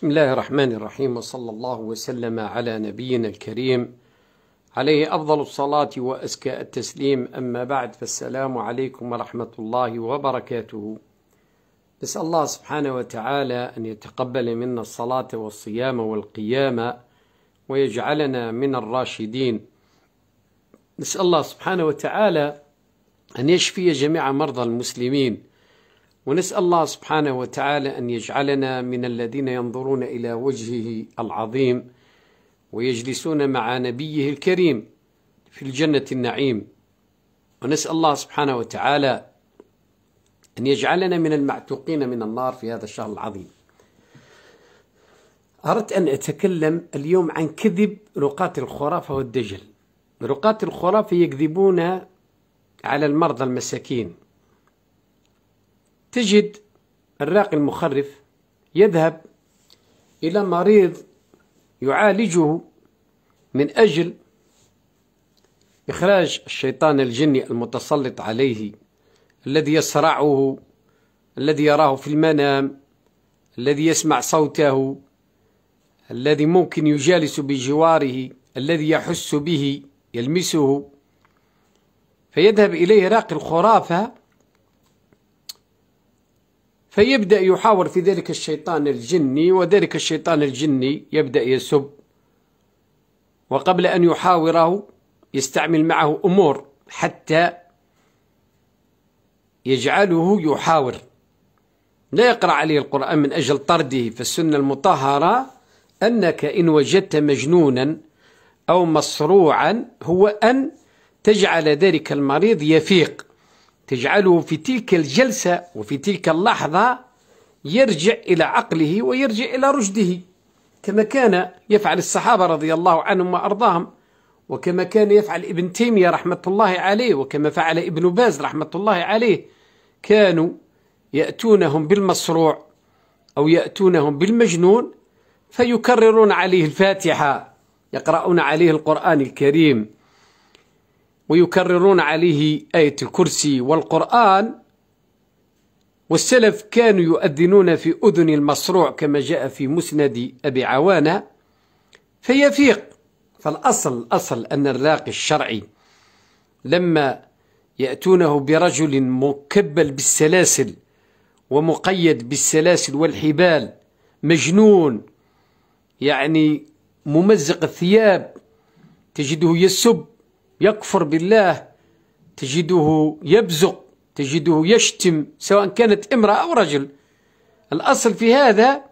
بسم الله الرحمن الرحيم وصلى الله وسلم على نبينا الكريم عليه أفضل الصلاة وأزكى التسليم أما بعد فالسلام عليكم ورحمة الله وبركاته نسأل الله سبحانه وتعالى أن يتقبل منا الصلاة والصيام والقيام ويجعلنا من الراشدين نسأل الله سبحانه وتعالى أن يشفي جميع مرضى المسلمين ونسأل الله سبحانه وتعالى أن يجعلنا من الذين ينظرون إلى وجهه العظيم ويجلسون مع نبيه الكريم في الجنة النعيم ونسأل الله سبحانه وتعالى أن يجعلنا من المعتوقين من النار في هذا الشهر العظيم أردت أن أتكلم اليوم عن كذب رقاة الخرافة والدجل رقاة الخرافة يكذبون على المرضى المساكين تجد الراقي المخرف يذهب إلى مريض يعالجه من أجل إخراج الشيطان الجني المتسلط عليه الذي يصرعه الذي يراه في المنام الذي يسمع صوته الذي ممكن يجالس بجواره الذي يحس به يلمسه فيذهب إليه راقي الخرافة فيبدأ يحاور في ذلك الشيطان الجني وذلك الشيطان الجني يبدأ يسب وقبل أن يحاوره يستعمل معه أمور حتى يجعله يحاور لا يقرأ عليه القرآن من أجل طرده فالسنة المطهرة أنك إن وجدت مجنونا أو مصروعا هو أن تجعل ذلك المريض يفيق تجعله في تلك الجلسة وفي تلك اللحظة يرجع إلى عقله ويرجع إلى رشده كما كان يفعل الصحابة رضي الله عنهم وأرضاهم وكما كان يفعل ابن تيمية رحمة الله عليه وكما فعل ابن باز رحمة الله عليه كانوا يأتونهم بالمصروع أو يأتونهم بالمجنون فيكررون عليه الفاتحة يقرؤون عليه القرآن الكريم ويكررون عليه آية الكرسي والقرآن والسلف كانوا يؤذنون في أذن المصروع كما جاء في مسند أبي عوانة فيفيق فالأصل أصل أن الراقي الشرعي لما يأتونه برجل مكبل بالسلاسل ومقيد بالسلاسل والحبال مجنون يعني ممزق الثياب تجده يسب يكفر بالله تجده يبزق تجده يشتم سواء كانت امرأة أو رجل الأصل في هذا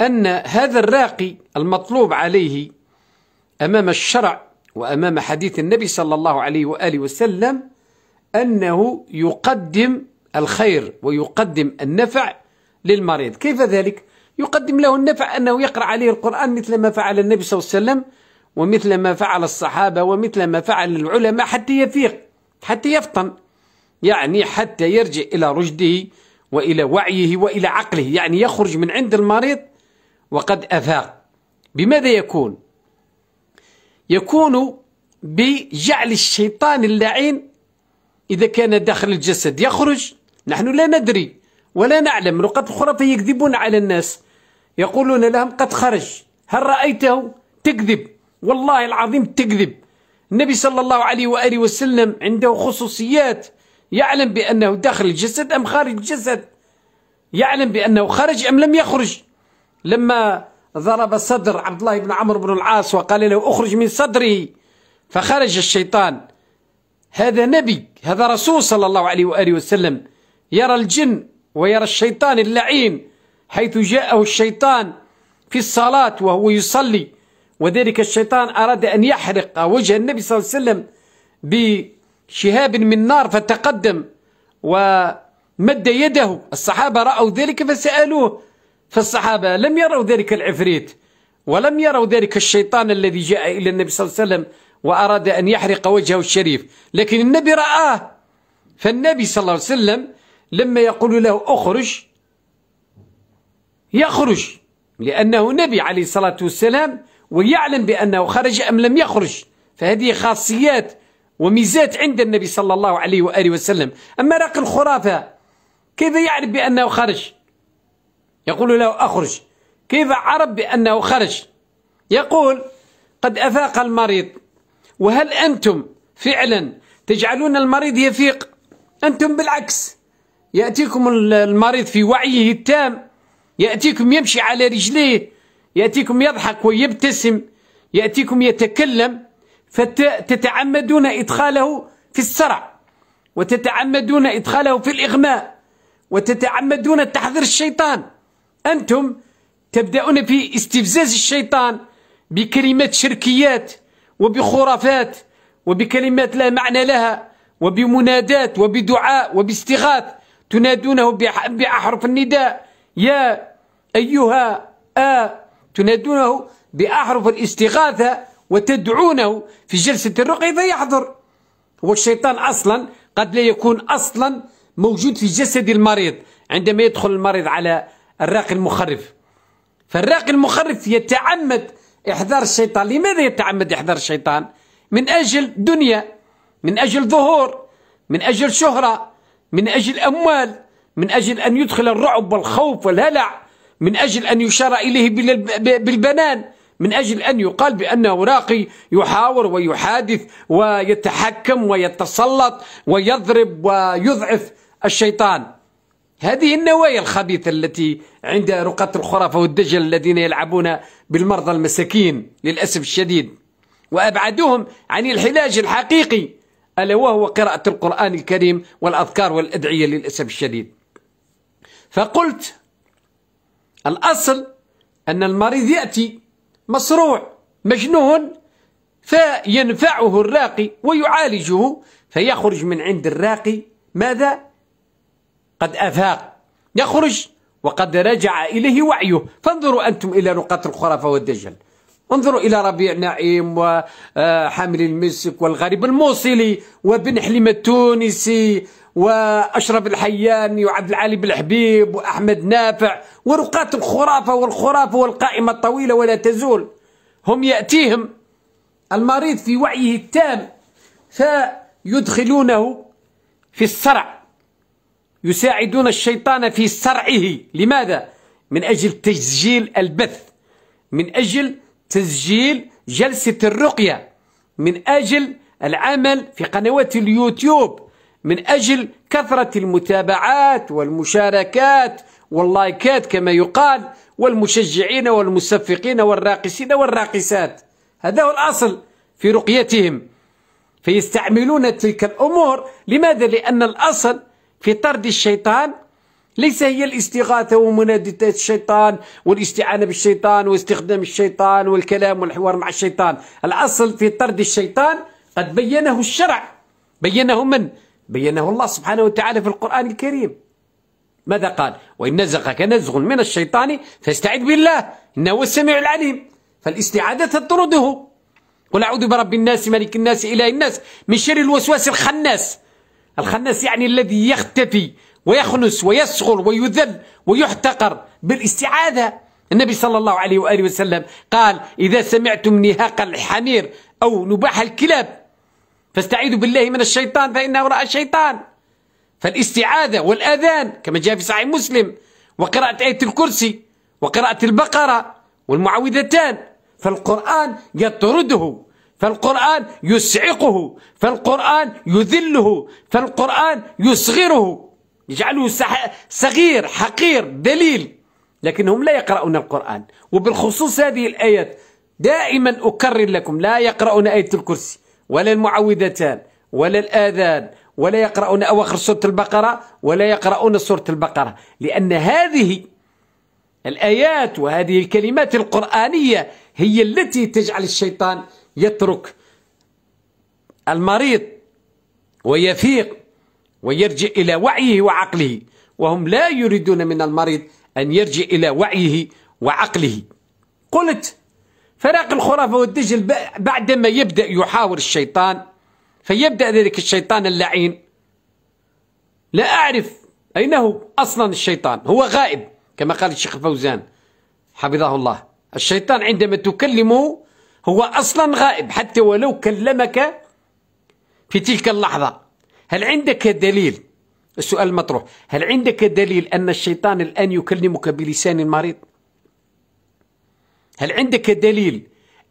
أن هذا الراقي المطلوب عليه أمام الشرع وأمام حديث النبي صلى الله عليه وآله وسلم أنه يقدم الخير ويقدم النفع للمريض كيف ذلك؟ يقدم له النفع أنه يقرأ عليه القرآن مثل ما فعل النبي صلى الله عليه وسلم ومثل ما فعل الصحابة ومثل ما فعل العلماء حتى يفيق حتى يفطن يعني حتى يرجع إلى رشده وإلى وعيه وإلى عقله يعني يخرج من عند المريض وقد أفاق بماذا يكون؟ يكون بجعل الشيطان اللعين إذا كان داخل الجسد يخرج نحن لا ندري ولا نعلم لقد الخرافة يكذبون على الناس يقولون لهم قد خرج هل رأيته تكذب والله العظيم تكذب النبي صلى الله عليه وآله وسلم عنده خصوصيات يعلم بأنه داخل الجسد أم خارج الجسد يعلم بأنه خرج أم لم يخرج لما ضرب صدر عبد الله بن عمرو بن العاص وقال له أخرج من صدره فخرج الشيطان هذا نبي هذا رسول صلى الله عليه وآله وسلم يرى الجن ويرى الشيطان اللعين حيث جاءه الشيطان في الصلاة وهو يصلي وذلك الشيطان أراد أن يحرق وجه النبي صلى الله عليه وسلم بشهاب من نار فتقدم ومد يده الصحابة رأوا ذلك فسألوه فالصحابة لم يروا ذلك العفريت ولم يروا ذلك الشيطان الذي جاء إلى النبي صلى الله عليه وسلم وأراد أن يحرق وجهه الشريف لكن النبي رآه فالنبي صلى الله عليه وسلم لما يقول له أخرج يخرج لأنه نبي عليه الصلاة والسلام ويعلم بأنه خرج أم لم يخرج فهذه خاصيات وميزات عند النبي صلى الله عليه وآله وسلم أما راق الخرافة كيف يعرف بأنه خرج يقول له أخرج كيف عرف بأنه خرج يقول قد أفاق المريض وهل أنتم فعلا تجعلون المريض يفيق أنتم بالعكس يأتيكم المريض في وعيه التام يأتيكم يمشي على رجليه يأتيكم يضحك ويبتسم يأتيكم يتكلم فتتعمدون إدخاله في السرع وتتعمدون إدخاله في الإغماء وتتعمدون تحذير الشيطان أنتم تبدأون في استفزاز الشيطان بكلمات شركيات وبخرافات وبكلمات لا معنى لها وبمنادات وبدعاء وباستغاث تنادونه بأحرف النداء يا أيها آ تنادونه بأحرف الاستغاثة وتدعونه في جلسة الرقية فيحضر والشيطان أصلا قد لا يكون أصلا موجود في جسد المريض عندما يدخل المريض على الراقي المخرف فالراقي المخرف يتعمد إحضار الشيطان لماذا يتعمد إحضار الشيطان؟ من أجل دنيا من أجل ظهور من أجل شهرة من أجل أموال من أجل أن يدخل الرعب والخوف والهلع من أجل أن يشار إليه بالبنان من أجل أن يقال بأنه راقي يحاور ويحادث ويتحكم ويتسلط ويضرب ويضعف الشيطان هذه النوايا الخبيثة التي عند رقة الخرافة والدجل الذين يلعبون بالمرضى المساكين للأسف الشديد وأبعدهم عن العلاج الحقيقي ألا وهو قراءة القرآن الكريم والأذكار والأدعية للأسف الشديد فقلت الأصل أن المريض يأتي مصروع مجنون فينفعه الراقي ويعالجه فيخرج من عند الراقي ماذا؟ قد أفاق يخرج وقد رجع إليه وعيه فانظروا أنتم إلى نقاط الخرافة والدجل انظروا إلى ربيع نعيم وحامل آه، المسك والغريب الموصلي وبن حليمة التونسي واشرف الحياني وعبد العالي بالحبيب واحمد نافع ورقات الخرافه والخرافه والقائمه الطويله ولا تزول هم ياتيهم المريض في وعيه التام فيدخلونه في الصرع يساعدون الشيطان في صرعه لماذا؟ من أجل تسجيل البث من أجل تسجيل جلسة الرقية من أجل العمل في قنوات اليوتيوب من أجل كثرة المتابعات والمشاركات واللايكات كما يقال والمشجعين والمصفقين والراقصين والراقصات هذا هو الأصل في رقيتهم فيستعملون تلك الأمور لماذا؟ لأن الأصل في طرد الشيطان ليس هي الاستغاثة ومنادية الشيطان والاستعانة بالشيطان واستخدام الشيطان والكلام والحوار مع الشيطان الأصل في طرد الشيطان قد بينه الشرع بينه من؟ بينه الله سبحانه وتعالى في القرآن الكريم ماذا قال وإن نزغك نزغ من الشيطان فاستعذ بالله إنه هو السميع العليم فالاستعادة تطرده قل أعوذ برب الناس ملك الناس إله الناس من شر الوسواس الخناس الخناس يعني الذي يختفي ويخنس ويصغر ويذل ويحتقر بالاستعاذة النبي صلى الله عليه وآله وسلم قال إذا سمعتم نهاق الحمير أو نباح الكلاب فاستعيذوا بالله من الشيطان فإنه رأى الشيطان فالاستعاذة والأذان كما جاء في صحيح مسلم وقراءة آية الكرسي وقراءة البقرة والمعوذتان فالقرآن يطرده فالقرآن يسعقه فالقرآن يذله فالقرآن يصغره يجعله صغير حقير دليل لكنهم لا يقرؤون القرآن وبالخصوص هذه الآيات دائما أكرر لكم لا يقرؤون آية الكرسي ولا المعوذتان ولا الآذان ولا يقرؤون أواخر سورة البقرة ولا يقرؤون سورة البقرة لأن هذه الآيات وهذه الكلمات القرآنية هي التي تجعل الشيطان يترك المريض ويفيق ويرجع إلى وعيه وعقله وهم لا يريدون من المريض أن يرجع إلى وعيه وعقله قلت فراق الخرافة والدجل بعدما يبدأ يحاور الشيطان فيبدأ ذلك الشيطان اللعين لا أعرف أين هو أصلا الشيطان هو غائب كما قال الشيخ فوزان حفظه الله الشيطان عندما تكلمه هو أصلا غائب حتى ولو كلمك في تلك اللحظة هل عندك دليل السؤال المطروح هل عندك دليل أن الشيطان الآن يكلمك بلسان مريض هل عندك دليل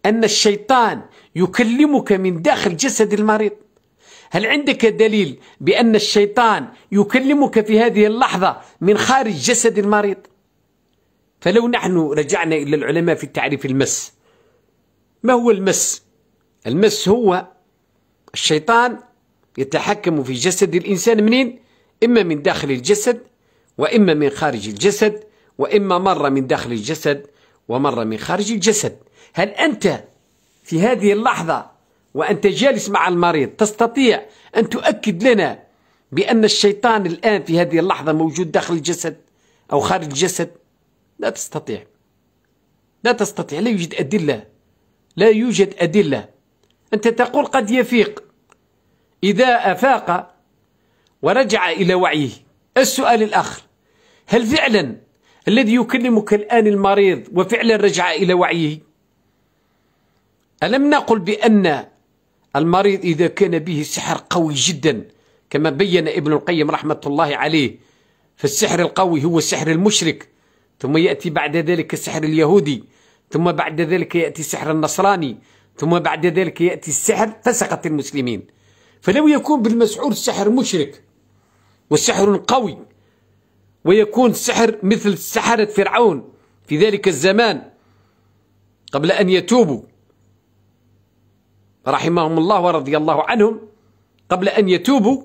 أن الشيطان يكلمك من داخل جسد المريض هل عندك دليل بأن الشيطان يكلمك في هذه اللحظة من خارج جسد المريض فلو نحن رجعنا إلى العلماء في تعريف المس ما هو المس المس هو الشيطان يتحكم في جسد الإنسان منين إما من داخل الجسد وإما من خارج الجسد وإما مرة من داخل الجسد ومرة من خارج الجسد هل أنت في هذه اللحظة وأنت جالس مع المريض تستطيع أن تؤكد لنا بأن الشيطان الآن في هذه اللحظة موجود داخل الجسد أو خارج الجسد لا تستطيع لا تستطيع لا يوجد أدلة لا يوجد أدلة أنت تقول قد يفيق إذا أفاق ورجع إلى وعيه السؤال الآخر هل فعلا الذي يكلمك الآن المريض وفعلا رجع إلى وعيه ألم نقل بأن المريض إذا كان به سحر قوي جدا كما بين ابن القيم رحمة الله عليه فالسحر القوي هو سحر المشرك ثم يأتي بعد ذلك السحر اليهودي ثم بعد ذلك يأتي السحر النصراني ثم بعد ذلك يأتي السحر فسقط المسلمين فلو يكون بالمسحور سحر مشرك وسحر قوي ويكون سحر مثل سحرة فرعون في ذلك الزمان قبل أن يتوبوا رحمهم الله ورضي الله عنهم قبل أن يتوبوا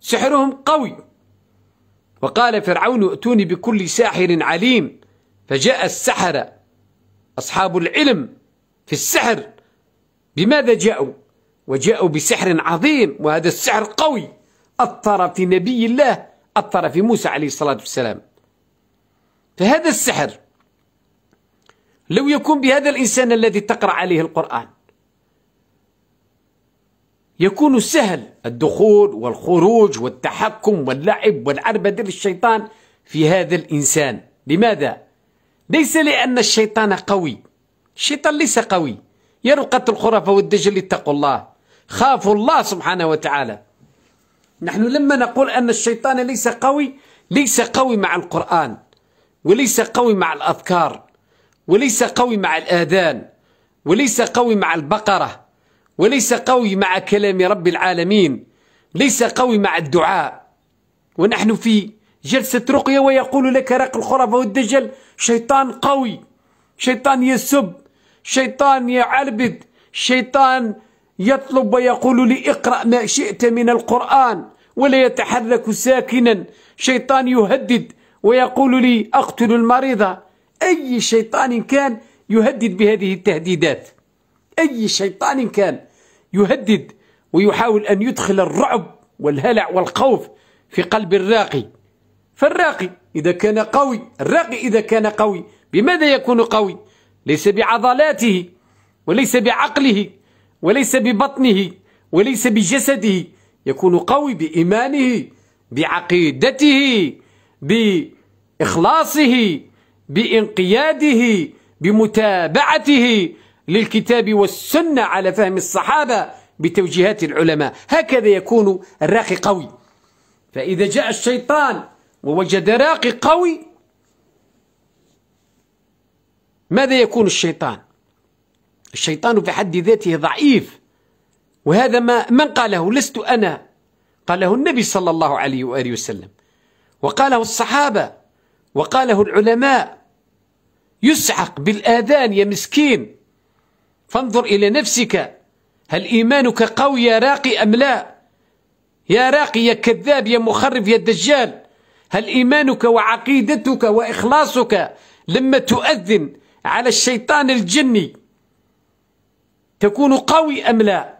سحرهم قوي وقال فرعون ائتوني بكل ساحر عليم فجاء السحرة أصحاب العلم في السحر بماذا جاءوا وجاءوا بسحر عظيم وهذا السحر قوي أثر في نبي الله أثر في موسى عليه الصلاة والسلام فهذا السحر لو يكون بهذا الإنسان الذي تقرأ عليه القرآن يكون سهل الدخول والخروج والتحكم واللعب والعربدة للشيطان في هذا الإنسان لماذا؟ ليس لأن الشيطان قوي الشيطان ليس قوي يا رقة الخرافة والدجل اتقوا الله خافوا الله سبحانه وتعالى نحن لما نقول أن الشيطان ليس قوي ليس قوي مع القرآن وليس قوي مع الأذكار وليس قوي مع الآذان وليس قوي مع البقرة وليس قوي مع كلام رب العالمين ليس قوي مع الدعاء ونحن في جلسة رقية ويقول لك رق الخرافة والدجل شيطان قوي شيطان يسب شيطان يعربد شيطان يطلب ويقول لي اقرأ ما شئت من القرآن ولا يتحرك ساكنا شيطان يهدد ويقول لي أقتل المريضة أي شيطان كان يهدد بهذه التهديدات أي شيطان كان يهدد ويحاول أن يدخل الرعب والهلع والخوف في قلب الراقي فالراقي إذا كان قوي الراقي إذا كان قوي بماذا يكون قوي ليس بعضلاته وليس بعقله وليس ببطنه وليس بجسده يكون قوي بإيمانه بعقيدته بإخلاصه بانقياده بمتابعته للكتاب والسنة على فهم الصحابة بتوجيهات العلماء هكذا يكون الراقي قوي فإذا جاء الشيطان ووجد راقي قوي ماذا يكون الشيطان الشيطان في حد ذاته ضعيف وهذا ما من قاله لست أنا قاله النبي صلى الله عليه وآله وسلم وقاله الصحابة وقاله العلماء يسحق بالآذان يا مسكين فانظر إلى نفسك هل إيمانك قوي يا راقي أم لا يا راقي يا كذاب يا مخرف يا دجال هل إيمانك وعقيدتك وإخلاصك لما تؤذن على الشيطان الجني تكون قوي أم لا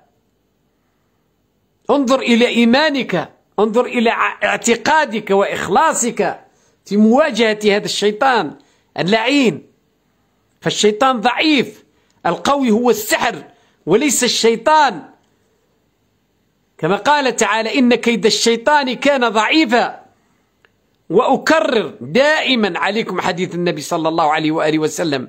انظر إلى إيمانك انظر إلى اعتقادك وإخلاصك في مواجهة هذا الشيطان اللعين فالشيطان ضعيف القوي هو السحر وليس الشيطان كما قال تعالى إن كيد الشيطان كان ضعيفا وأكرر دائما عليكم حديث النبي صلى الله عليه وآله وسلم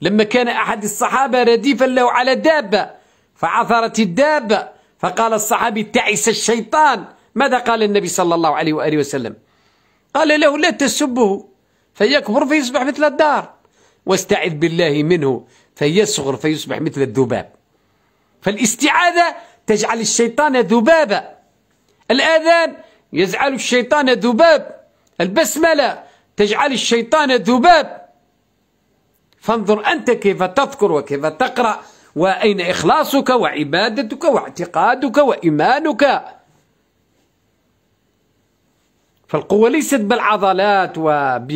لما كان أحد الصحابة رديفا له على دابة فعثرت الدابة فقال الصحابي تعس الشيطان ماذا قال النبي صلى الله عليه وآله وسلم قال له لا تسبه فيكبر فيصبح مثل الدار واستعذ بالله منه فيصغر فيصبح مثل الذباب فالاستعاذة تجعل الشيطان ذبابا الآذان يجعل الشيطان ذباب البسملة تجعل الشيطان ذباب فانظر أنت كيف تذكر وكيف تقرأ وأين إخلاصك وعبادتك واعتقادك وإيمانك فالقوة ليست بالعضلات وب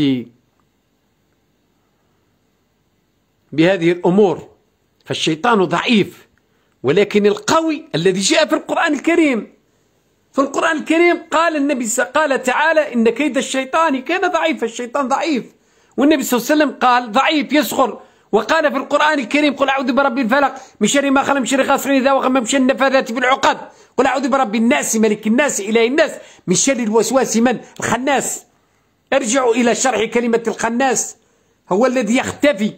بهذه الأمور فالشيطان ضعيف ولكن القوي الذي جاء في القرآن الكريم في القرآن الكريم قال النبي قال تعالى إن كيد الشيطان كان ضعيف الشيطان ضعيف والنبي صلى الله عليه وسلم قال ضعيف يسخر وقال في القرآن الكريم قل أعوذ برب الفلق من شر ما خلق من شر غاسق إذا وقب من شر النفاثات في العقد قل أعوذ برب الناس ملك الناس إله الناس من شر الوسواس من الخناس ارجعوا إلى شرح كلمة الخناس هو الذي يختفي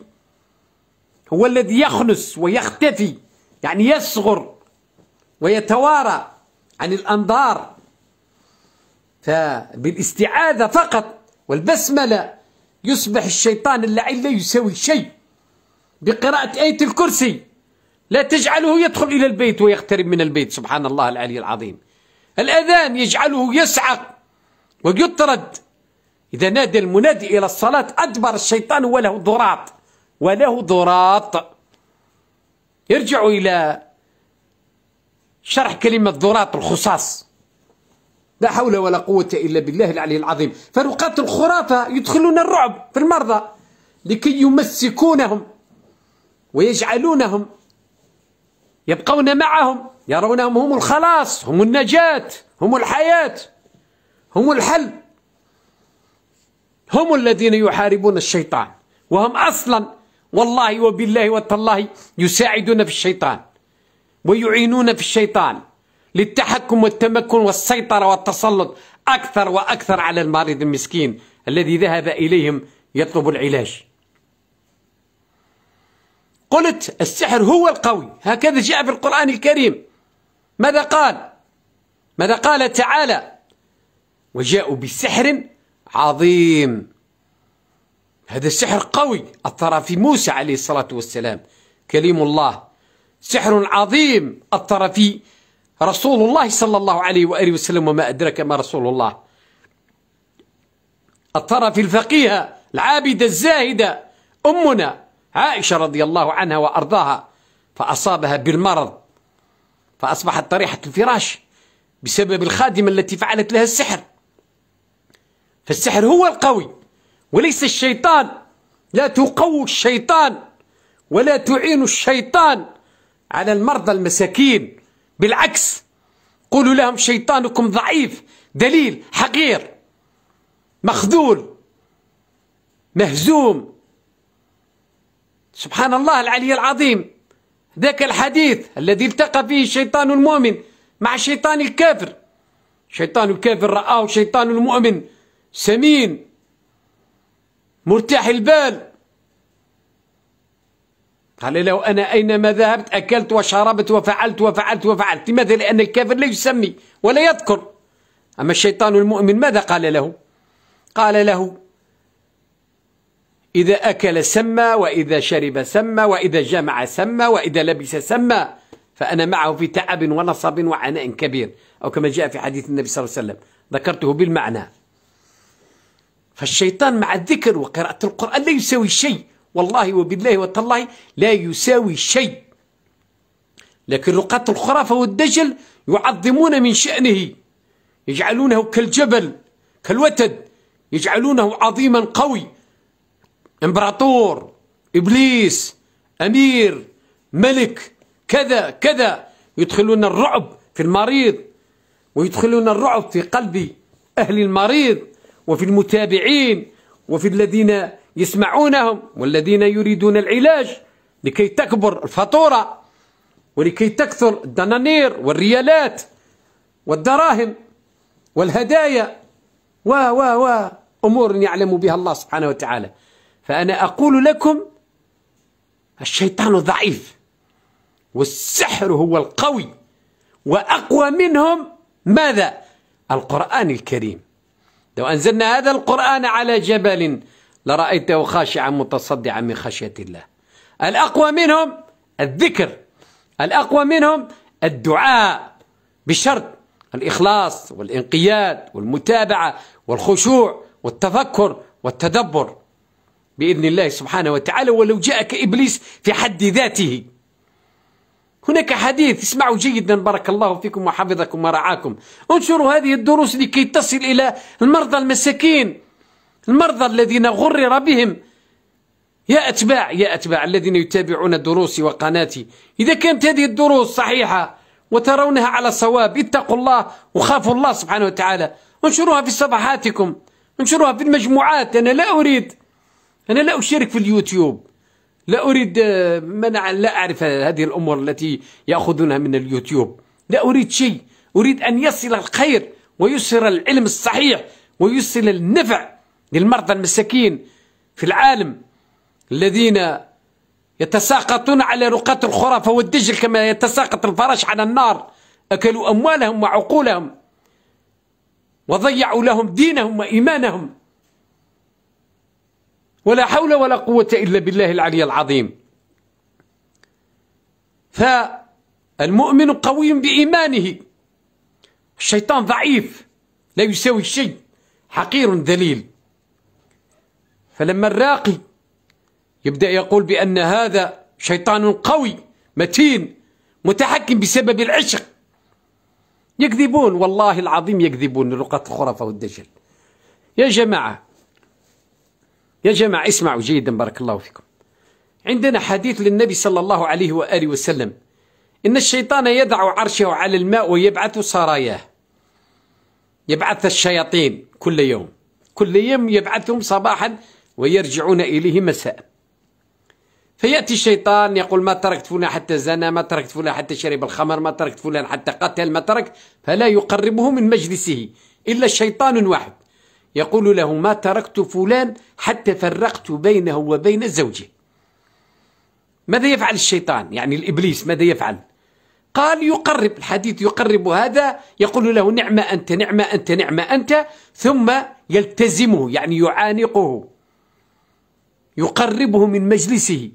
هو الذي يخنس ويختفي يعني يصغر ويتوارى عن الأنظار فبالاستعاذة فقط والبسملة يصبح الشيطان اللعين لا يساوي شيء بقراءة آية الكرسي لا تجعله يدخل إلى البيت ويقترب من البيت سبحان الله العلي العظيم الأذان يجعله يسعق ويطرد إذا نادى المنادي إلى الصلاة أدبر الشيطان وله ضراط وله ضراط يرجع إلى شرح كلمة ضراط الخصاص لا حول ولا قوة إلا بالله العلي العظيم فرقات الخرافة يدخلون الرعب في المرضى لكي يمسكونهم ويجعلونهم يبقون معهم يرونهم هم الخلاص هم النجاة هم الحياة هم الحل هم الذين يحاربون الشيطان وهم أصلا والله وبالله وتالله يساعدون في الشيطان ويعينون في الشيطان للتحكم والتمكن والسيطرة والتسلط أكثر وأكثر على المريض المسكين الذي ذهب إليهم يطلب العلاج قلت السحر هو القوي هكذا جاء في القرآن الكريم ماذا قال ماذا قال تعالى وجاءوا بسحر عظيم هذا السحر قوي أثر في موسى عليه الصلاة والسلام كليم الله سحر عظيم أثر في رسول الله صلى الله عليه وآله وسلم وما أدرك ما رسول الله الطرف الفقيه العابدة الزاهدة أمنا عائشة رضي الله عنها وأرضاها فأصابها بالمرض فأصبحت طريحة الفراش بسبب الخادمة التي فعلت لها السحر فالسحر هو القوي وليس الشيطان لا تقو الشيطان ولا تعين الشيطان على المرضى المساكين بالعكس قولوا لهم شيطانكم ضعيف دليل حقير مخذول مهزوم سبحان الله العلي العظيم ذاك الحديث الذي التقى فيه شيطان المؤمن مع شيطان الكافر شيطان الكافر رآه شيطان المؤمن سمين مرتاح البال قال له أنا أينما ذهبت أكلت وشربت وفعلت وفعلت وفعلت لماذا؟ لأن الكافر لا يسمي ولا يذكر أما الشيطان المؤمن ماذا قال له؟ قال له إذا أكل سمى وإذا شرب سمى وإذا جمع سمى وإذا لبس سمى فأنا معه في تعب ونصب وعناء كبير أو كما جاء في حديث النبي صلى الله عليه وسلم ذكرته بالمعنى فالشيطان مع الذكر وقراءة القرآن لا يساوي شيء والله وبالله وتالله لا يساوي شيء لكن رقاة الخرافة والدجل يعظمون من شأنه يجعلونه كالجبل كالوتد يجعلونه عظيما قوي امبراطور ابليس امير ملك كذا كذا يدخلون الرعب في المريض ويدخلون الرعب في قلب اهل المريض وفي المتابعين وفي الذين يسمعونهم والذين يريدون العلاج لكي تكبر الفاتورة ولكي تكثر الدنانير والريالات والدراهم والهدايا و و و أمور يعلم بها الله سبحانه وتعالى فأنا أقول لكم الشيطان ضعيف والسحر هو القوي وأقوى منهم ماذا؟ القرآن الكريم لو أنزلنا هذا القرآن على جبل لرأيته خاشعا متصدعا من خشية الله الأقوى منهم الذكر الأقوى منهم الدعاء بشرط الإخلاص والإنقياد والمتابعة والخشوع والتفكر والتدبر بإذن الله سبحانه وتعالى ولو جاءك إبليس في حد ذاته هناك حديث اسمعوا جيدا بارك الله فيكم وحفظكم ورعاكم انشروا هذه الدروس لكي تصل إلى المرضى المساكين المرضى الذين غرر بهم يا أتباع يا أتباع الذين يتابعون دروسي وقناتي إذا كانت هذه الدروس صحيحة وترونها على صواب اتقوا الله وخافوا الله سبحانه وتعالى انشروها في صفحاتكم انشروها في المجموعات أنا لا أريد أنا لا أشارك في اليوتيوب لا أريد آه، منع لا أعرف هذه الأمور التي يأخذونها من اليوتيوب لا أريد شيء أريد أن يصل الخير ويسر العلم الصحيح ويسر النفع للمرضى المساكين في العالم الذين يتساقطون على رقاة الخرافة والدجل كما يتساقط الفرش على النار أكلوا أموالهم وعقولهم وضيعوا لهم دينهم وإيمانهم ولا حول ولا قوة إلا بالله العلي العظيم فالمؤمن قوي بإيمانه الشيطان ضعيف لا يساوي شيء حقير ذليل فلما الراقي يبدأ يقول بأن هذا شيطان قوي متين متحكم بسبب العشق يكذبون والله العظيم يكذبون لقط الخرافة والدجل يا جماعة يا جماعة اسمعوا جيدا بارك الله فيكم عندنا حديث للنبي صلى الله عليه وآله وسلم إن الشيطان يضع عرشه على الماء ويبعث سراياه يبعث الشياطين كل يوم كل يوم يبعثهم صباحا ويرجعون إليه مساء فيأتي الشيطان يقول ما تركت فلان حتى زنى ما تركت فلان حتى شرب الخمر ما تركت فلان حتى قتل ما تركت فلا يقربه من مجلسه إلا شيطان واحد يقول له ما تركت فلان حتى فرقت بينه وبين زوجه ماذا يفعل الشيطان يعني الإبليس ماذا يفعل قال يقرب الحديث يقرب هذا يقول له نعمة أنت نعمة أنت نعمة أنت ثم يلتزمه يعني يعانقه يقربه من مجلسه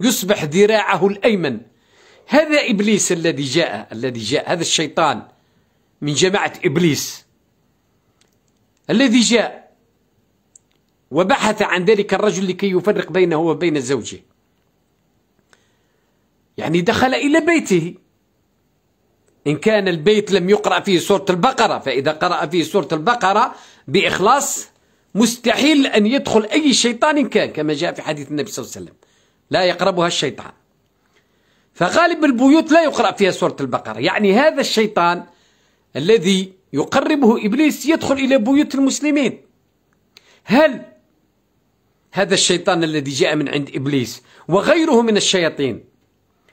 يصبح ذراعه الأيمن هذا إبليس الذي جاء الذي جاء هذا الشيطان من جماعة إبليس الذي جاء وبحث عن ذلك الرجل لكي يفرق بينه وبين زوجه يعني دخل إلى بيته إن كان البيت لم يقرأ فيه سورة البقرة فإذا قرأ فيه سورة البقرة بإخلاص مستحيل أن يدخل أي شيطان كان كما جاء في حديث النبي صلى الله عليه وسلم لا يقربها الشيطان فغالب البيوت لا يقرأ فيها سورة البقرة يعني هذا الشيطان الذي يقربه إبليس يدخل إلى بيوت المسلمين هل هذا الشيطان الذي جاء من عند إبليس وغيره من الشياطين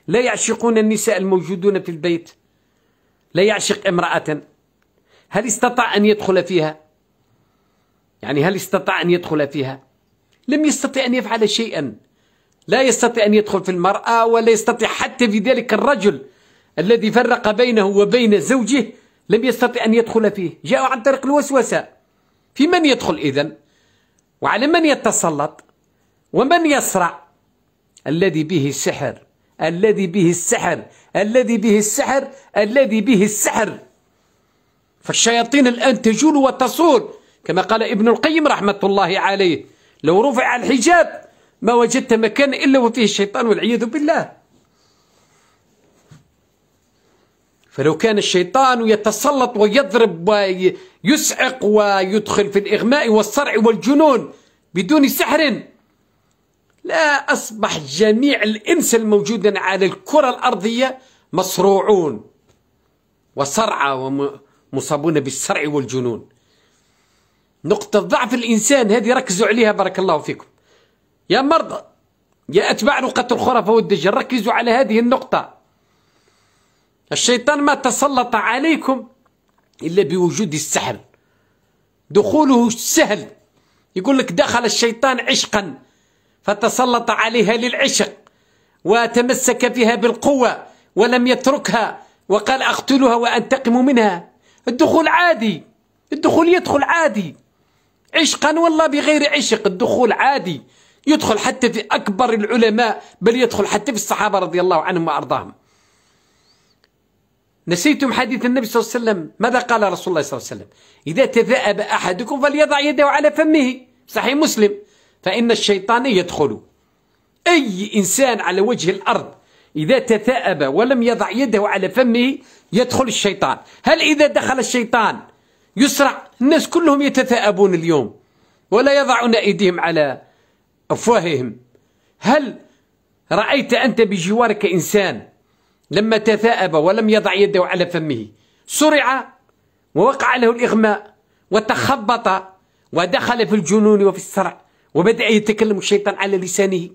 لا يعشقون النساء الموجودون في البيت لا يعشق امرأة هل استطاع أن يدخل فيها يعني هل استطاع أن يدخل فيها؟ لم يستطع أن يفعل شيئا لا يستطيع أن يدخل في المرأة ولا يستطيع حتى في ذلك الرجل الذي فرق بينه وبين زوجه لم يستطع أن يدخل فيه جاء عن طريق الوسوسة في من يدخل إذن وعلى من يتسلط ومن يسرع الذي به السحر الذي به السحر الذي به السحر الذي به السحر فالشياطين الآن تجول وتصول كما قال ابن القيم رحمة الله عليه لو رفع الحجاب ما وجدت مكان إلا وفيه الشيطان والعياذ بالله فلو كان الشيطان يتسلط ويضرب ويسعق ويدخل في الإغماء والصرع والجنون بدون سحر لا أصبح جميع الإنس الموجودين على الكرة الأرضية مصروعون وصرعى ومصابون بالصرع والجنون نقطة ضعف الإنسان هذه ركزوا عليها بارك الله فيكم يا مرضى يا أتباع رقة الخرافة والدجل ركزوا على هذه النقطة الشيطان ما تسلط عليكم إلا بوجود السحر دخوله سهل يقول لك دخل الشيطان عشقا فتسلط عليها للعشق وتمسك فيها بالقوة ولم يتركها وقال أقتلها وأنتقم منها الدخول عادي الدخول يدخل عادي عشقا والله بغير عشق الدخول عادي يدخل حتى في أكبر العلماء بل يدخل حتى في الصحابة رضي الله عنهم وأرضاهم نسيتم حديث النبي صلى الله عليه وسلم ماذا قال رسول الله صلى الله عليه وسلم إذا تذأب أحدكم فليضع يده على فمه صحيح مسلم فإن الشيطان يدخل أي إنسان على وجه الأرض إذا تثاءب ولم يضع يده على فمه يدخل الشيطان هل إذا دخل الشيطان يسرع الناس كلهم يتثاءبون اليوم ولا يضعون أيديهم على أفواههم هل رأيت أنت بجوارك إنسان لما تثاءب ولم يضع يده على فمه صرع ووقع له الإغماء وتخبط ودخل في الجنون وفي السرع وبدأ يتكلم الشيطان على لسانه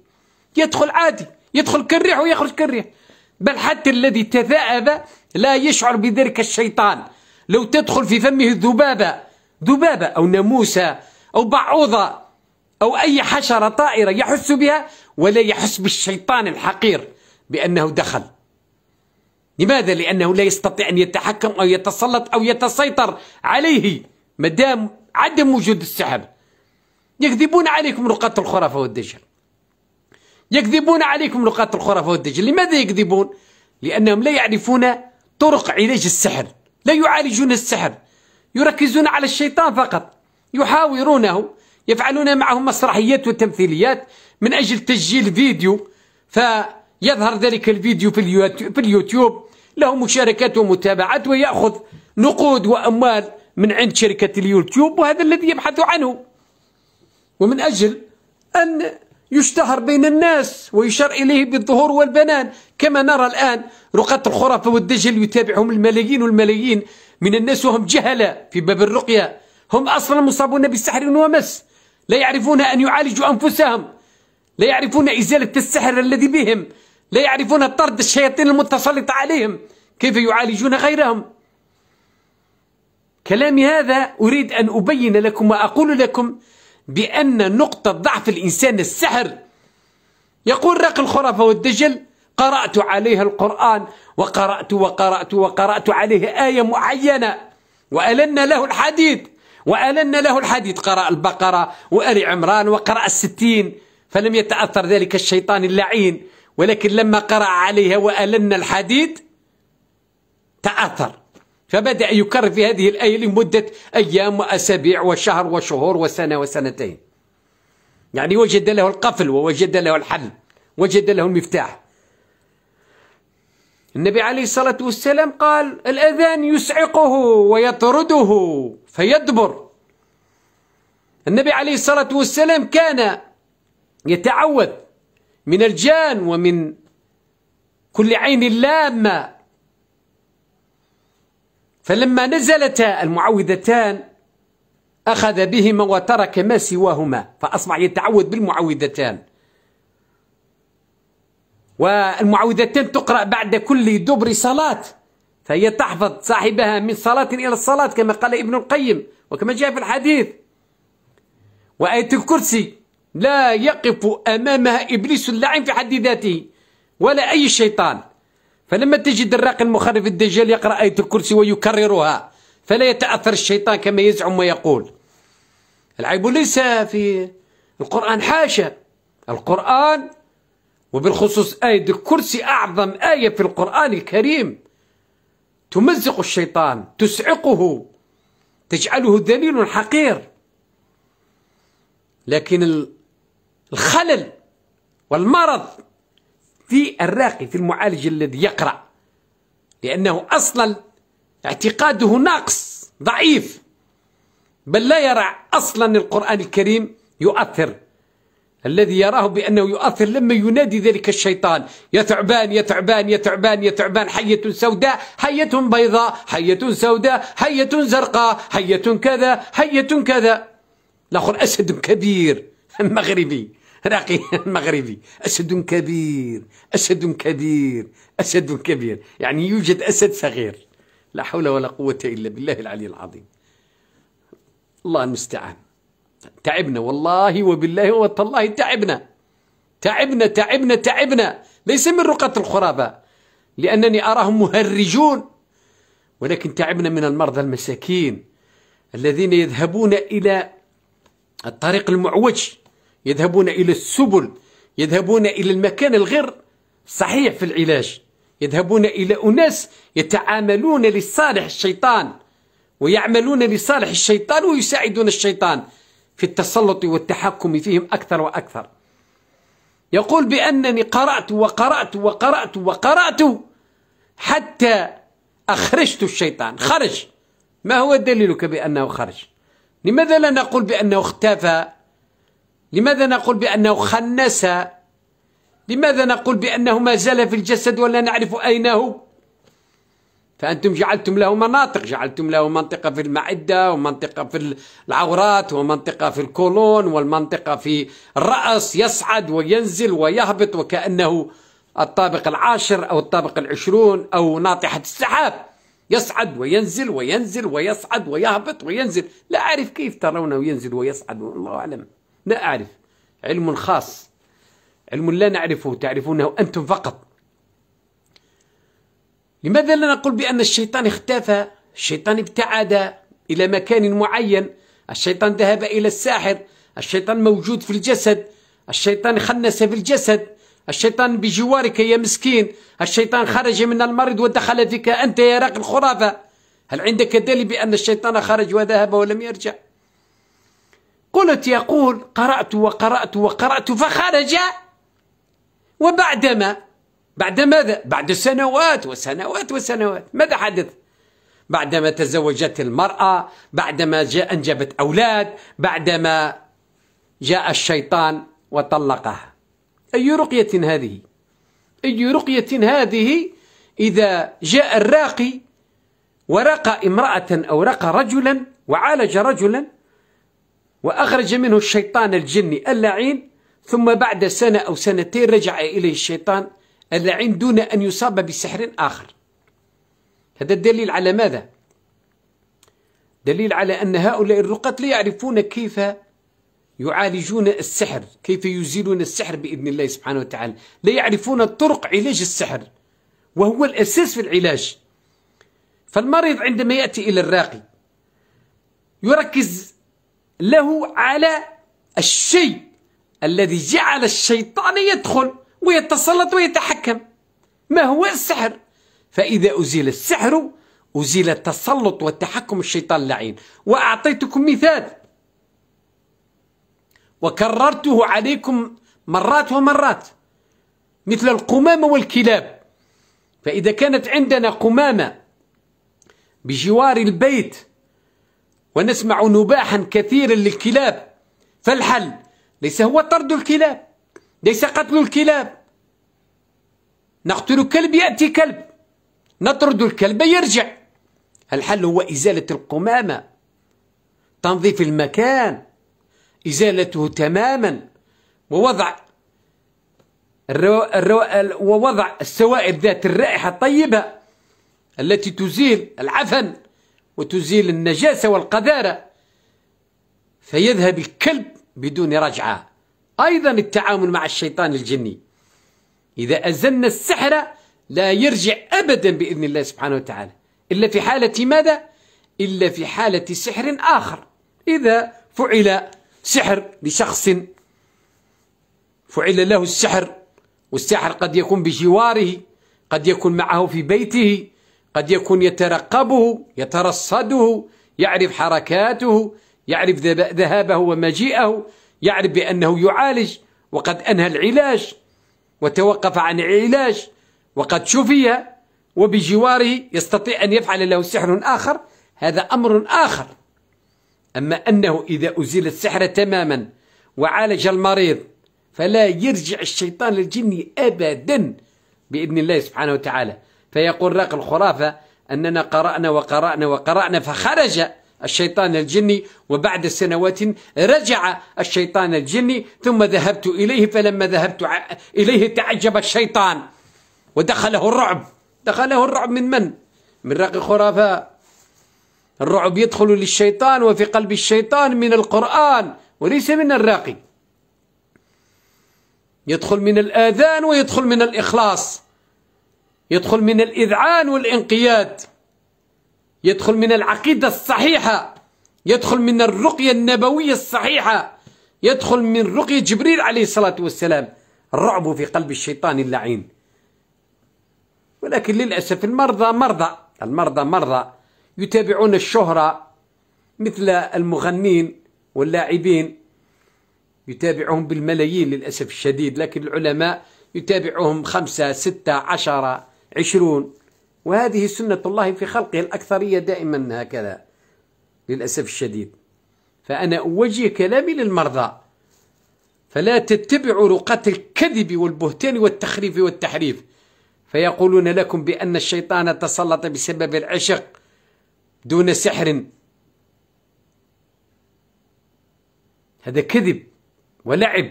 يدخل عادي يدخل كالريح ويخرج كالريح بل حتى الذي تثاءب لا يشعر بذلك الشيطان لو تدخل في فمه الذبابة ذبابة أو ناموسة أو بعوضة أو أي حشرة طائرة يحس بها ولا يحس بالشيطان الحقير بأنه دخل لماذا؟ لأنه لا يستطيع أن يتحكم أو يتسلط أو يتسيطر عليه مدام عدم وجود السحر يكذبون عليكم نقاط الخرافة والدجل يكذبون عليكم نقاط الخرافة والدجل لماذا يكذبون؟ لأنهم لا يعرفون طرق علاج السحر لا يعالجون السحر يركزون على الشيطان فقط يحاورونه يفعلون معه مسرحيات وتمثيليات من أجل تسجيل فيديو فيظهر ذلك الفيديو في اليوتيوب له مشاركات ومتابعات ويأخذ نقود وأموال من عند شركة اليوتيوب وهذا الذي يبحث عنه ومن أجل أن يشتهر بين الناس ويشار إليه بالظهور والبنان كما نرى الآن رقاة الخرافة والدجل يتابعهم الملايين والملايين من الناس وهم جهلة في باب الرقية هم أصلا مصابون بسحر ومس لا يعرفون أن يعالجوا أنفسهم لا يعرفون إزالة السحر الذي بهم لا يعرفون طرد الشياطين المتسلطة عليهم كيف يعالجون غيرهم كلامي هذا أريد أن أبين لكم وأقول لكم بأن نقطة ضعف الإنسان السحر يقول راقي الخرافة والدجل قرأت عليه القرآن وقرأت وقرأت وقرأت عليه آية معينة وألنا له الحديد وألنا له الحديد قرأ البقرة وآل عمران وقرأ الستين فلم يتأثر ذلك الشيطان اللعين ولكن لما قرأ عليها وألنا الحديد تأثر فبدأ يكرر في هذه الآية لمدة أيام وأسابيع وشهر وشهور وسنة وسنتين يعني وجد له القفل ووجد له الحل وجد له المفتاح النبي عليه الصلاة والسلام قال الأذان يسعقه ويطرده فيدبر النبي عليه الصلاة والسلام كان يتعوذ من الجان ومن كل عين لامة فلما نزلتا المعوذتان أخذ بهما وترك ما سواهما فأصبح يتعوذ بالمعوذتان والمعوذتان تقرأ بعد كل دبر صلاة فهي تحفظ صاحبها من صلاة إلى الصلاة كما قال ابن القيم وكما جاء في الحديث وآية الكرسي لا يقف أمامها إبليس اللعين في حد ذاته ولا أي شيطان فلما تجد الراقي المخرف الدجال يقرأ آية الكرسي ويكررها فلا يتأثر الشيطان كما يزعم ويقول العيب ليس في القرآن حاشا القرآن وبالخصوص آية الكرسي أعظم آية في القرآن الكريم تمزق الشيطان تسعقه تجعله ذليل حقير لكن الخلل والمرض في الراقي في المعالج الذي يقرأ لأنه أصلا اعتقاده ناقص ضعيف بل لا يرى أصلا القرآن الكريم يؤثر الذي يراه بأنه يؤثر لما ينادي ذلك الشيطان يا ثعبان يا ثعبان يا ثعبان يا ثعبان حية سوداء حية بيضاء حية سوداء حية زرقاء حية كذا حية كذا الآخر أسد كبير مغربي راقي مغربي أسد كبير أسد كبير أسد كبير يعني يوجد أسد صغير لا حول ولا قوة إلا بالله العلي العظيم الله المستعان تعبنا والله وبالله وتالله تعبنا تعبنا تعبنا تعبنا ليس من رقة الخرافة لأنني أراهم مهرجون ولكن تعبنا من المرضى المساكين الذين يذهبون إلى الطريق المعوج يذهبون إلى السبل يذهبون إلى المكان الغير صحيح في العلاج يذهبون إلى أناس يتعاملون لصالح الشيطان ويعملون لصالح الشيطان ويساعدون الشيطان في التسلط والتحكم فيهم أكثر وأكثر يقول بأنني قرأت وقرأت وقرأت وقرأت حتى أخرجت الشيطان خرج ما هو دليلك بأنه خرج لماذا لا نقول بأنه اختفى لماذا نقول بأنه خنس لماذا نقول بأنه ما زال في الجسد ولا نعرف أين هو فأنتم جعلتم له مناطق جعلتم له منطقة في المعدة ومنطقة في العورات ومنطقة في الكولون والمنطقة في الرأس يصعد وينزل ويهبط وكأنه الطابق العاشر أو الطابق العشرون أو ناطحة السحاب يصعد وينزل وينزل ويصعد ويهبط وينزل لا أعرف كيف ترونه ينزل ويصعد والله أعلم لا أعرف علم خاص علم لا نعرفه تعرفونه أنتم فقط لماذا لا نقول بأن الشيطان اختفى الشيطان ابتعد إلى مكان معين الشيطان ذهب إلى الساحر الشيطان موجود في الجسد الشيطان خنس في الجسد الشيطان بجوارك يا مسكين الشيطان خرج من المريض ودخل فيك أنت يا راقي الخرافة هل عندك دليل بأن الشيطان خرج وذهب ولم يرجع قلت يقول قرأت وقرأت وقرأت فخرج وبعدما بعد ماذا؟ بعد سنوات وسنوات وسنوات ماذا حدث؟ بعدما تزوجت المرأة بعدما جاء أنجبت أولاد بعدما جاء الشيطان وطلقها أي رقية هذه؟ أي رقية هذه إذا جاء الراقي ورقى امرأة أو رقى رجلا وعالج رجلا وأخرج منه الشيطان الجني اللعين ثم بعد سنة أو سنتين رجع إليه الشيطان اللعين دون أن يصاب بسحر آخر هذا دليل على ماذا؟ دليل على أن هؤلاء الرقاة لا يعرفون كيف يعالجون السحر كيف يزيلون السحر بإذن الله سبحانه وتعالى لا يعرفون طرق علاج السحر وهو الأساس في العلاج فالمريض عندما يأتي إلى الراقي يركز له على الشيء الذي جعل الشيطان يدخل ويتسلط ويتحكم ما هو السحر فإذا أزيل السحر أزيل التسلط والتحكم الشيطان اللعين وأعطيتكم مثال وكررته عليكم مرات ومرات مثل القمامة والكلاب فإذا كانت عندنا قمامة بجوار البيت ونسمع نباحا كثيرا للكلاب فالحل ليس هو طرد الكلاب ليس قتل الكلاب نقتل كلب يأتي كلب نطرد الكلب يرجع الحل هو إزالة القمامة تنظيف المكان إزالته تماما ووضع الرو... الرو... ووضع السوائل ذات الرائحة الطيبة التي تزيل العفن وتزيل النجاسة والقذارة فيذهب الكلب بدون رجعة أيضا التعامل مع الشيطان الجني إذا أزلنا السحر لا يرجع أبدا بإذن الله سبحانه وتعالى إلا في حالة ماذا؟ إلا في حالة سحر آخر إذا فعل سحر لشخص فعل له السحر والسحر قد يكون بجواره قد يكون معه في بيته قد يكون يترقبه يترصده يعرف حركاته يعرف ذهابه ومجيئه يعرف بأنه يعالج وقد أنهى العلاج وتوقف عن علاج وقد شفي وبجواره يستطيع أن يفعل له سحر آخر هذا أمر آخر أما أنه إذا أزيل السحر تماما وعالج المريض فلا يرجع الشيطان للجن أبدا بإذن الله سبحانه وتعالى فيقول راق الخرافة أننا قرأنا وقرأنا وقرأنا فخرج الشيطان الجني وبعد سنوات رجع الشيطان الجني ثم ذهبت إليه فلما ذهبت إليه تعجب الشيطان ودخله الرعب دخله الرعب من من؟ من رق خرافة الرعب يدخل للشيطان وفي قلب الشيطان من القرآن وليس من الراقي يدخل من الآذان ويدخل من الإخلاص يدخل من الإذعان والإنقياد يدخل من العقيدة الصحيحة يدخل من الرقية النبوية الصحيحة يدخل من رقية جبريل عليه الصلاة والسلام الرعب في قلب الشيطان اللعين ولكن للأسف المرضى مرضى المرضى مرضى يتابعون الشهرة مثل المغنين واللاعبين يتابعهم بالملايين للأسف الشديد لكن العلماء يتابعهم خمسة ستة عشرة عشرون وهذه سنة الله في خلقه الأكثرية دائما هكذا للأسف الشديد فأنا أوجه كلامي للمرضى فلا تتبعوا رقة الكذب والبهتان والتخريف والتحريف فيقولون لكم بأن الشيطان تسلط بسبب العشق دون سحر هذا كذب ولعب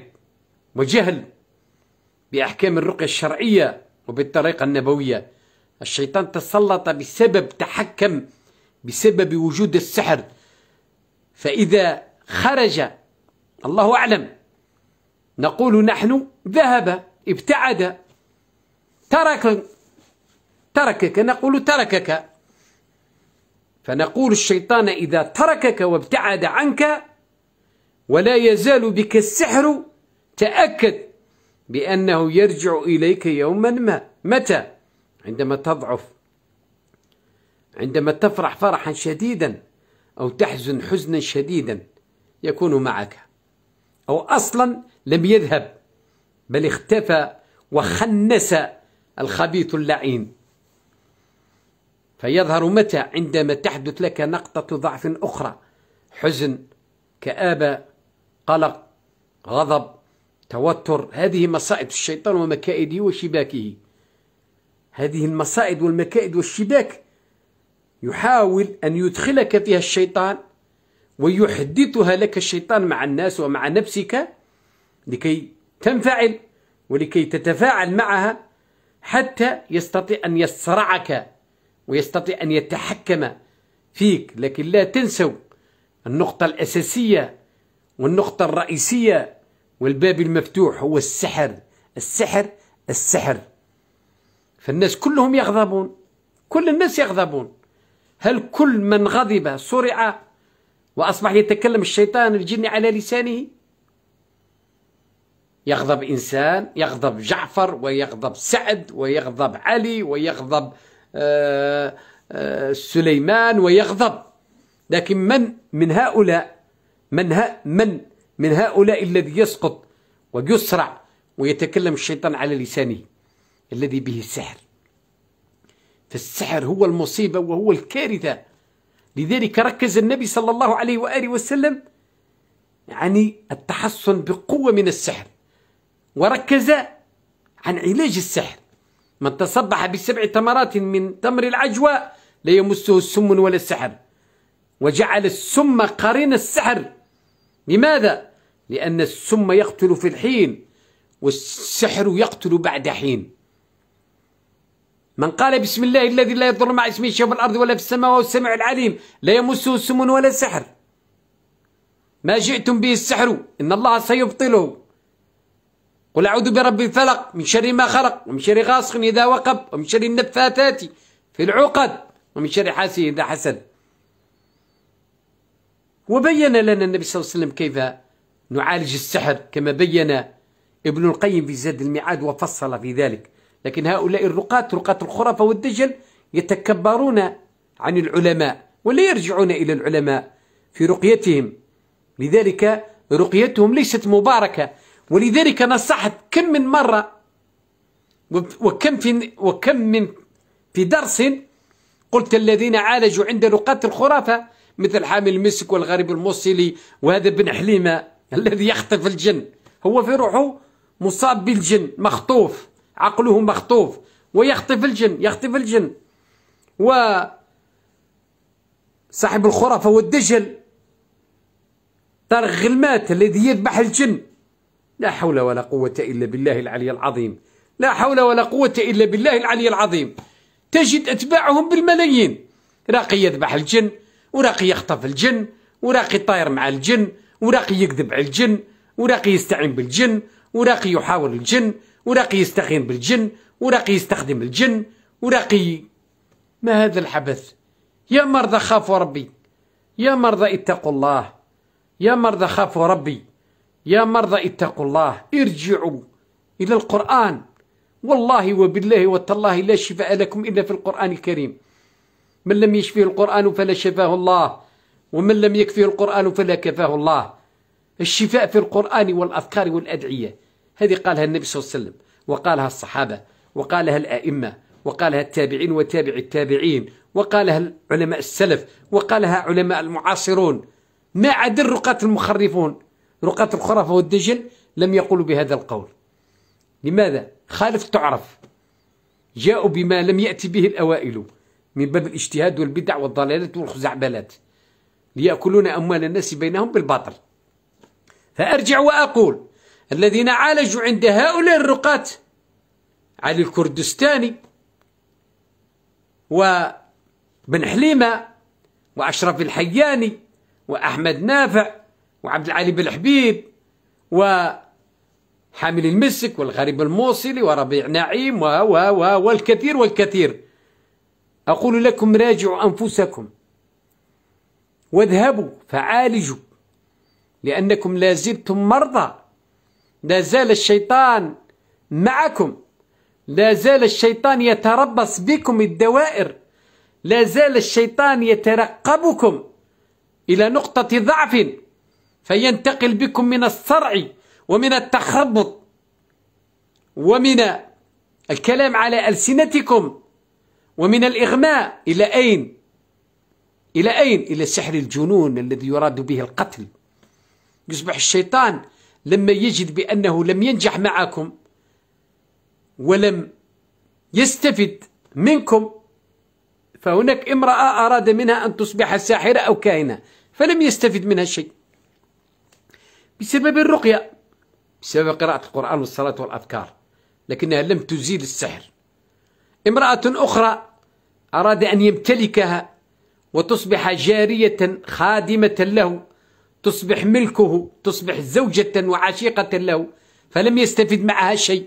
وجهل بأحكام الرقية الشرعية وبالطريقة النبوية الشيطان تسلط بسبب تحكم بسبب وجود السحر فإذا خرج الله أعلم نقول نحن ذهب ابتعد ترك تركك نقول تركك فنقول الشيطان إذا تركك وابتعد عنك ولا يزال بك السحر تأكد بأنه يرجع إليك يوما ما متى؟ عندما تضعف عندما تفرح فرحا شديدا أو تحزن حزنا شديدا يكون معك أو أصلا لم يذهب بل اختفى وخنس الخبيث اللعين فيظهر متى عندما تحدث لك نقطة ضعف أخرى حزن كآبة قلق غضب توتر هذه مصائب الشيطان ومكائده وشباكه هذه المصائد والمكائد والشباك يحاول أن يدخلك فيها الشيطان ويحدثها لك الشيطان مع الناس ومع نفسك لكي تنفعل ولكي تتفاعل معها حتى يستطيع أن يصرعك ويستطيع أن يتحكم فيك لكن لا تنسوا النقطة الأساسية والنقطة الرئيسية والباب المفتوح هو السحر السحر السحر فالناس كلهم يغضبون كل الناس يغضبون هل كل من غضب صرع وأصبح يتكلم الشيطان الجني على لسانه يغضب إنسان يغضب جعفر ويغضب سعد ويغضب علي ويغضب آآ آه، آآ آه، سليمان ويغضب لكن من من هؤلاء من ها من من هؤلاء الذي يسقط ويسرع ويتكلم الشيطان على لسانه الذي به السحر فالسحر هو المصيبة وهو الكارثة لذلك ركز النبي صلى الله عليه وآله وسلم عن التحصن بقوة من السحر وركز عن علاج السحر من تصبح بسبع تمرات من تمر العجوة لا يمسه السم ولا السحر وجعل السم قرين السحر لماذا؟ لأن السم يقتل في الحين والسحر يقتل بعد حين من قال بسم الله الذي لا يضر مع اسمه شيء في الارض ولا في السماء وهو السميع العليم لا يمسه سم ولا سحر ما جئتم به السحر ان الله سيبطله قل اعوذ برب الفلق من شر ما خلق ومن شر غاسق اذا وقب ومن شر النفاثات في العقد ومن شر حاسد اذا حسد وبين لنا النبي صلى الله عليه وسلم كيف نعالج السحر كما بين ابن القيم في زاد الميعاد وفصل في ذلك لكن هؤلاء الرقاة رقاة الخرافة والدجل يتكبرون عن العلماء ولا يرجعون إلى العلماء في رقيتهم لذلك رقيتهم ليست مباركة ولذلك نصحت كم من مرة وكم في وكم من في درس قلت الذين عالجوا عند رقاة الخرافة مثل حامل المسك والغريب الموصلي وهذا بن حليمة الذي يخطف الجن هو في روحه مصاب بالجن مخطوف عقله مخطوف ويخطف الجن يخطف الجن و صاحب الخرافة والدجل طارق غلمات الذي يذبح الجن لا حول ولا قوة إلا بالله العلي العظيم لا حول ولا قوة إلا بالله العلي العظيم تجد أتباعهم بالملايين راقي يذبح الجن وراقي يخطف الجن وراقي طاير مع الجن وراقي يكذب على الجن وراقي يستعين بالجن وراقي يحاول الجن وراقي يستخدم بالجن وراقي يستخدم الجن وراقي ما هذا الحبث يا مرضى خافوا ربي يا مرضى اتقوا الله يا مرضى خافوا ربي يا مرضى اتقوا الله ارجعوا إلى القرآن والله وبالله وتالله لا شفاء لكم إلا في القرآن الكريم من لم يشفيه القرآن فلا شفاه الله ومن لم يكفيه القرآن فلا كفاه الله الشفاء في القرآن والأذكار والأدعية هذه قالها النبي صلى الله عليه وسلم وقالها الصحابة وقالها الأئمة وقالها التابعين وتابع التابعين وقالها علماء السلف وقالها علماء المعاصرون ما عدا الرقاة المخرفون رقاة الخرافة والدجل لم يقولوا بهذا القول لماذا؟ خالف تعرف جاءوا بما لم يأتي به الأوائل من باب الاجتهاد والبدع والضلالات والخزعبلات ليأكلون أموال الناس بينهم بالباطل فأرجع وأقول الذين عالجوا عند هؤلاء الرقاة علي الكردستاني وبن حليمة وأشرف الحياني وأحمد نافع وعبد العالي بن حبيب وحامل المسك والغريب الموصلي وربيع نعيم و و و والكثير والكثير أقول لكم راجعوا أنفسكم واذهبوا فعالجوا لأنكم لازلتم مرضى لا زال الشيطان معكم لا زال الشيطان يتربص بكم الدوائر لا زال الشيطان يترقبكم إلى نقطة ضعف فينتقل بكم من الصرع ومن التخبط ومن الكلام على ألسنتكم ومن الإغماء إلى أين؟ إلى أين؟ إلى سحر الجنون الذي يراد به القتل يصبح الشيطان لما يجد بأنه لم ينجح معكم ولم يستفد منكم فهناك امرأة أراد منها أن تصبح ساحرة أو كاهنة فلم يستفد منها شيء بسبب الرقية بسبب قراءة القرآن والصلاة والأذكار لكنها لم تزيل السحر امرأة أخرى أراد أن يمتلكها وتصبح جارية خادمة له تصبح ملكه تصبح زوجة وعشيقة له فلم يستفد معها شيء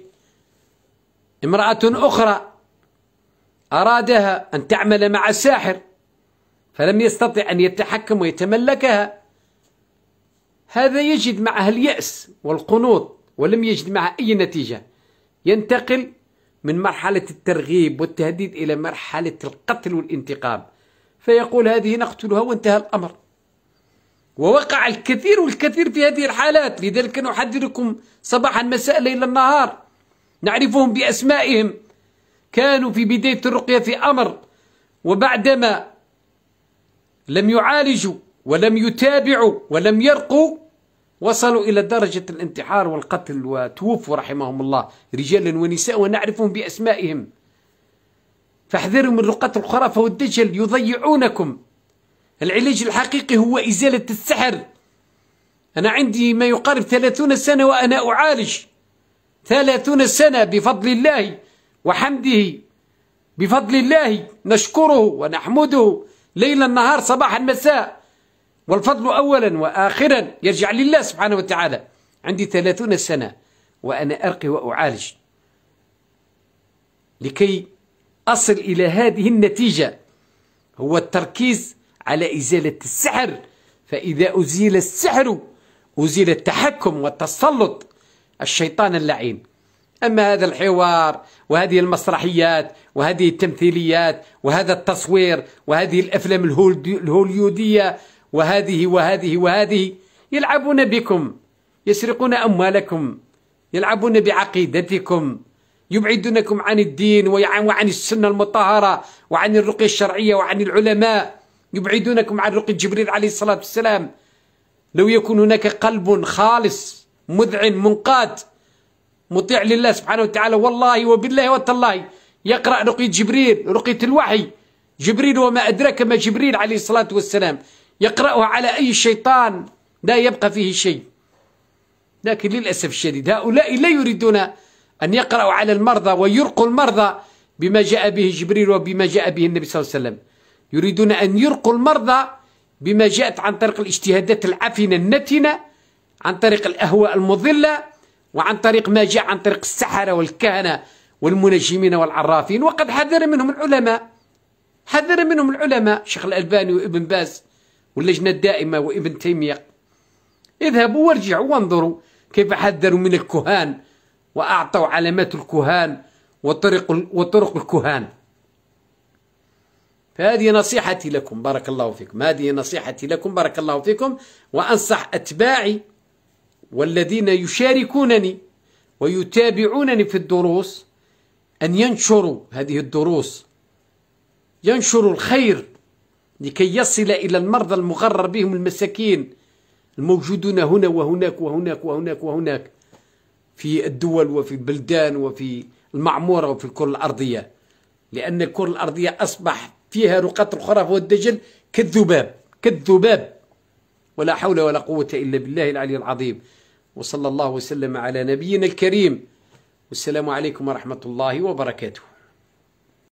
امرأة أخرى أرادها أن تعمل مع ساحر فلم يستطع أن يتحكم ويتملكها هذا يجد معها اليأس والقنوط ولم يجد معها أي نتيجة ينتقل من مرحلة الترغيب والتهديد إلى مرحلة القتل والانتقام فيقول هذه نقتلها وانتهى الأمر ووقع الكثير والكثير في هذه الحالات لذلك نحذركم صباحا مساء ليلا النهار نعرفهم بأسمائهم كانوا في بداية الرقية في أمر وبعدما لم يعالجوا ولم يتابعوا ولم يرقوا وصلوا إلى درجة الانتحار والقتل وتوفوا رحمهم الله رجالا ونساء ونعرفهم بأسمائهم فاحذروا من رقة الخرافة والدجل يضيعونكم العلاج الحقيقي هو إزالة السحر أنا عندي ما يقارب ثلاثون سنة وأنا أعالج ثلاثون سنة بفضل الله وحمده بفضل الله نشكره ونحمده ليلا نهار صباحا مساء والفضل أولا وآخرا يرجع لله سبحانه وتعالى عندي ثلاثون سنة وأنا أرقي وأعالج لكي أصل إلى هذه النتيجة هو التركيز على إزالة السحر فإذا أزيل السحر أزيل التحكم والتسلط الشيطان اللعين أما هذا الحوار وهذه المسرحيات وهذه التمثيليات وهذا التصوير وهذه الأفلام الهوليودية وهذه وهذه وهذه يلعبون بكم يسرقون أموالكم يلعبون بعقيدتكم يبعدونكم عن الدين وعن السنة المطهرة وعن الرقية الشرعية وعن العلماء يبعدونكم عن رقية جبريل عليه الصلاة والسلام لو يكون هناك قلب خالص مذعن منقاد مطيع لله سبحانه وتعالى والله وبالله وتالله يقرأ رقية جبريل رقية الوحي جبريل وما أدراك ما جبريل عليه الصلاة والسلام يقرأها على أي شيطان لا يبقى فيه شيء لكن للأسف الشديد هؤلاء لا يريدون أن يقرأوا على المرضى ويرقوا المرضى بما جاء به جبريل وبما جاء به النبي صلى الله عليه وسلم يريدون أن يرقوا المرضى بما جاءت عن طريق الاجتهادات العفنة النتنة عن طريق الأهواء المضلة وعن طريق ما جاء عن طريق السحرة والكهنة والمنجمين والعرافين وقد حذر منهم العلماء حذر منهم العلماء شيخ الألباني وابن باز واللجنة الدائمة وابن تيمية اذهبوا وارجعوا وانظروا كيف حذروا من الكهان وأعطوا علامات الكهان وطرق, وطرق الكهان فهذه نصيحتي لكم بارك الله فيكم هذه نصيحتي لكم بارك الله فيكم وأنصح أتباعي والذين يشاركونني ويتابعونني في الدروس أن ينشروا هذه الدروس ينشروا الخير لكي يصل إلى المرضى المغرر بهم المساكين الموجودون هنا وهناك وهناك وهناك وهناك في الدول وفي البلدان وفي المعمورة وفي الكرة الأرضية لأن الكرة الأرضية أصبحت فيها رقة الخرف والدجل كالذباب كالذباب ولا حول ولا قوة إلا بالله العلي العظيم وصلى الله وسلم على نبينا الكريم والسلام عليكم ورحمة الله وبركاته